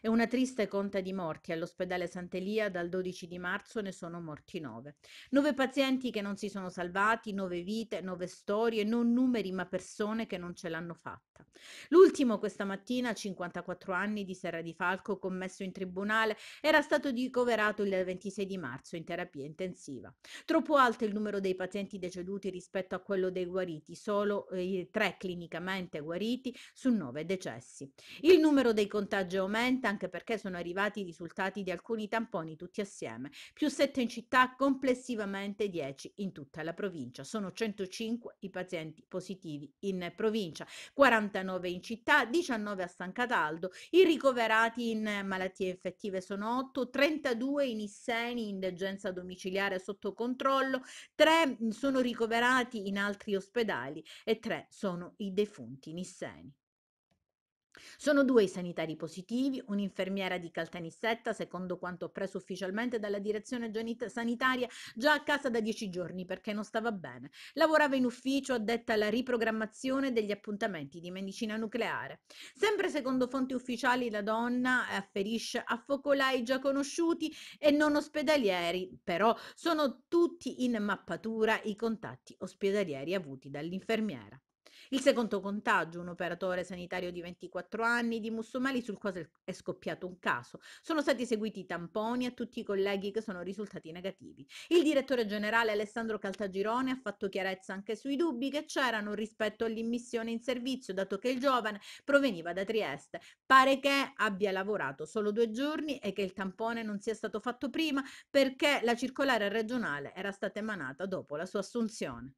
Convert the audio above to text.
È una triste conta di morti. All'ospedale Sant'Elia dal 12 di marzo ne sono morti nove. Nove pazienti che non si sono salvati, nove vite, nove storie, non numeri ma persone che non ce l'hanno fatta. L'ultimo questa mattina, 54 anni di Serra di Falco, commesso in tribunale, era stato ricoverato il 26 di marzo in terapia intensiva. Troppo alto il numero dei pazienti deceduti rispetto a quello dei guariti, solo eh, 3 clinicamente guariti su nove decessi. Il numero dei contagi aumenta anche perché sono arrivati i risultati di alcuni tamponi tutti assieme, più 7 in città, complessivamente 10 in tutta la provincia. Sono 105 i pazienti positivi in provincia, 49 in città, 19 a San Cataldo, i ricoverati in malattie infettive sono 8, 32 in Isseni in degenza domiciliare sotto controllo, 3 sono ricoverati in altri ospedali e 3 sono i defunti in Isseni. Sono due i sanitari positivi, un'infermiera di Caltanissetta, secondo quanto appreso ufficialmente dalla direzione sanitaria, già a casa da dieci giorni perché non stava bene. Lavorava in ufficio addetta alla riprogrammazione degli appuntamenti di medicina nucleare. Sempre secondo fonti ufficiali la donna eh, afferisce a focolai già conosciuti e non ospedalieri, però sono tutti in mappatura i contatti ospedalieri avuti dall'infermiera. Il secondo contagio, un operatore sanitario di 24 anni di Mussumali sul quale è scoppiato un caso. Sono stati eseguiti tamponi a tutti i colleghi che sono risultati negativi. Il direttore generale Alessandro Caltagirone ha fatto chiarezza anche sui dubbi che c'erano rispetto all'immissione in servizio, dato che il giovane proveniva da Trieste. Pare che abbia lavorato solo due giorni e che il tampone non sia stato fatto prima perché la circolare regionale era stata emanata dopo la sua assunzione.